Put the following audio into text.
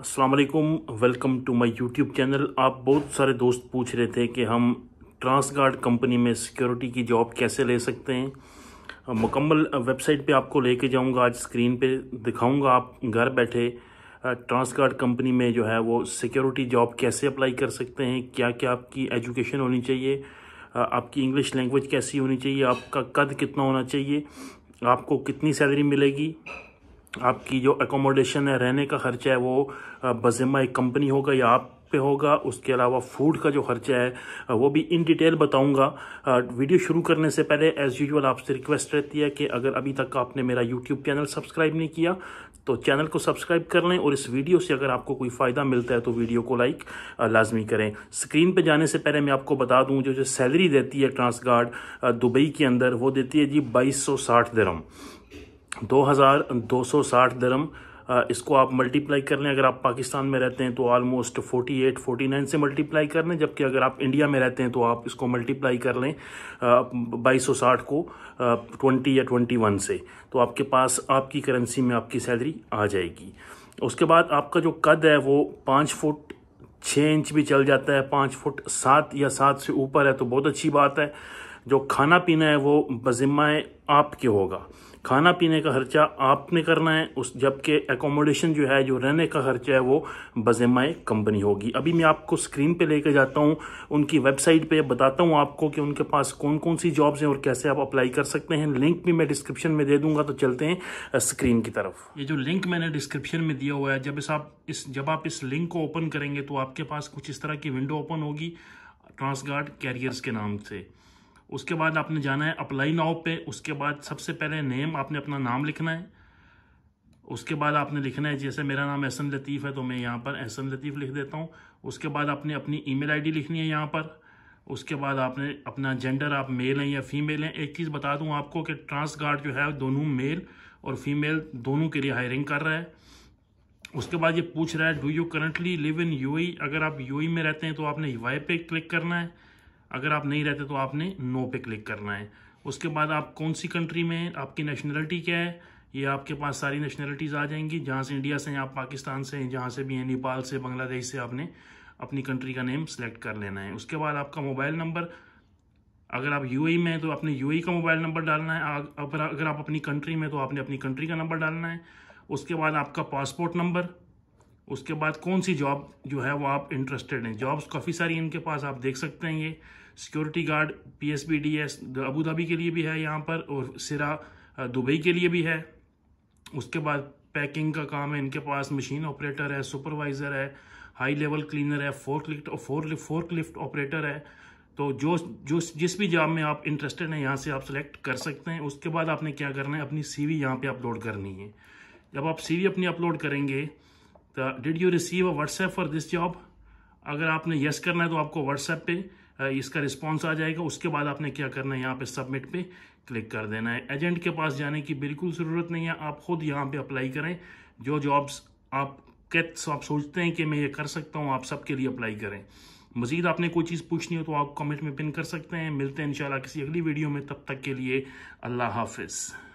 असलकुम welcome to my YouTube channel आप बहुत सारे दोस्त पूछ रहे थे कि हम ट्रांसगार्ड कंपनी में सिक्योरिटी की जॉब कैसे ले सकते हैं मुकम्मल वेबसाइट पे आपको लेके जाऊंगा आज स्क्रीन पे दिखाऊंगा आप घर बैठे ट्रांसगार्ड कंपनी में जो है वो सिक्योरिटी जॉब कैसे अप्लाई कर सकते हैं क्या क्या आपकी एजुकेशन होनी चाहिए आपकी इंग्लिश लैंग्वेज कैसी होनी चाहिए आपका कद कितना होना चाहिए आपको कितनी सैलरी मिलेगी आपकी जो एकोमोडेशन है रहने का खर्चा है वो बज़िमा एक कंपनी होगा या आप पे होगा उसके अलावा फूड का जो खर्चा है वो भी इन डिटेल बताऊंगा वीडियो शुरू करने से पहले एज़ यूजुअल आपसे रिक्वेस्ट रहती है कि अगर अभी तक आपने मेरा यूट्यूब चैनल सब्सक्राइब नहीं किया तो चैनल को सब्सक्राइब कर लें और इस वीडियो से अगर आपको कोई फ़ायदा मिलता है तो वीडियो को लाइक लाजमी करें स्क्रीन पर जाने से पहले मैं आपको बता दूँ जो जो सैलरी देती है ट्रांसगार्ड दुबई के अंदर वो देती है जी बाईस सौ साठ दरम दो हज़ार दो सौ साठ दरम इसको आप मल्टीप्लाई कर लें अगर आप पाकिस्तान में रहते हैं तो आलमोस्ट 48, 49 से मल्टीप्लाई कर लें जबकि अगर आप इंडिया में रहते हैं तो आप इसको मल्टीप्लाई कर लें बाईस को ट्वेंटी या ट्वेंटी वन से तो आपके पास आपकी करेंसी में आपकी सैलरी आ जाएगी उसके बाद आपका जो कद है वो पाँच फुट छः इंच भी चल जाता है पाँच फुट सात या सात से ऊपर है तो बहुत अच्छी बात है जो खाना पीना है वो बज़िम्माए आपके होगा खाना पीने का खर्चा आपने करना है उस जबकि एकोमोडेशन जो है जो रहने का खर्चा है वो बज़माए कंपनी होगी अभी मैं आपको स्क्रीन पे लेकर जाता हूँ उनकी वेबसाइट पे बताता हूँ आपको कि उनके पास कौन कौन सी जॉब्स हैं और कैसे आप अप्लाई कर सकते हैं लिंक भी मैं डिस्क्रिप्शन में दे दूंगा तो चलते हैं स्क्रीन की तरफ ये जो लिंक मैंने डिस्क्रिप्शन में दिया हुआ है जब इस आप इस जब आप इस लिंक को ओपन करेंगे तो आपके पास कुछ इस तरह की विंडो ओपन होगी ट्रांसगार्ड कैरियर्स के नाम से उसके बाद आपने जाना है अप्लाई नाव पे उसके बाद सबसे पहले नेम आपने अपना नाम लिखना है उसके बाद आपने लिखना है जैसे मेरा नाम एहसन लतीफ़ है तो मैं यहाँ पर एहसन लतीफ़ लिख देता हूँ उसके बाद आपने अपनी ईमेल आईडी लिखनी है यहाँ पर उसके बाद आपने अपना जेंडर आप मेल हैं या फीमेल हैं एक चीज़ बता दूँ आपको कि ट्रांस गार्ड जो है दोनों मेल और फीमेल दोनों के लिए हायरिंग कर रहा है उसके बाद ये पूछ रहा है do you currently live in UAE अगर आप यूएई e में रहते हैं तो आपने वाई पे क्लिक करना है अगर आप नहीं रहते तो आपने नो पे क्लिक करना है उसके बाद आप कौन सी कंट्री में आपकी नेशनलिटी क्या है ये आपके पास सारी नेशनलिटीज़ आ जाएंगी जहाँ से इंडिया से हैं आप पाकिस्तान से हैं जहाँ से भी हैं नेपाल से बांग्लादेश से आपने अपनी कंट्री का नेम सेलेक्ट कर लेना है उसके बाद आपका मोबाइल नंबर अगर आप यूएई e में हैं तो आपने यूएई e का मोबाइल नंबर डालना है अगर आप अपनी कंट्री में तो आपने अपनी कंट्री का नंबर डालना है उसके बाद आपका पासपोर्ट नंबर उसके बाद कौन सी जॉब जो है वो आप इंटरेस्टेड हैं जॉब्स काफ़ी सारी इनके पास आप देख सकते हैं ये security guard P S B D S Abu Dhabi के लिए भी है यहाँ पर और सिरा दुबई के लिए भी है उसके बाद पैकिंग का काम है इनके पास मशीन ऑपरेटर है सुपरवाइज़र है हाई लेवल क्लीनर है forklift lift four lift operator है तो जो जो जिस भी जॉब में आप इंटरेस्टेड हैं यहाँ से आप सेलेक्ट कर सकते हैं उसके बाद आपने क्या करना है अपनी सीवी यहाँ पर अपलोड करनी है जब आप सीवी अपनी अपलोड करेंगे did you receive a WhatsApp for this job अगर आपने यस करना है तो आपको व्हाट्सएप पे इसका रिस्पॉन्स आ जाएगा उसके बाद आपने क्या करना है यहाँ पे सबमिट पे क्लिक कर देना है एजेंट के पास जाने की बिल्कुल ज़रूरत नहीं है आप खुद यहाँ पे अप्लाई करें जो जॉब्स आप कैथ तो आप सोचते हैं कि मैं ये कर सकता हूँ आप सबके लिए अप्लाई करें मज़ीद आपने कोई चीज़ पूछनी हो तो आप कमेंट में पिन कर सकते हैं मिलते हैं इंशाल्लाह किसी अगली वीडियो में तब तक के लिए अल्लाह हाफिज़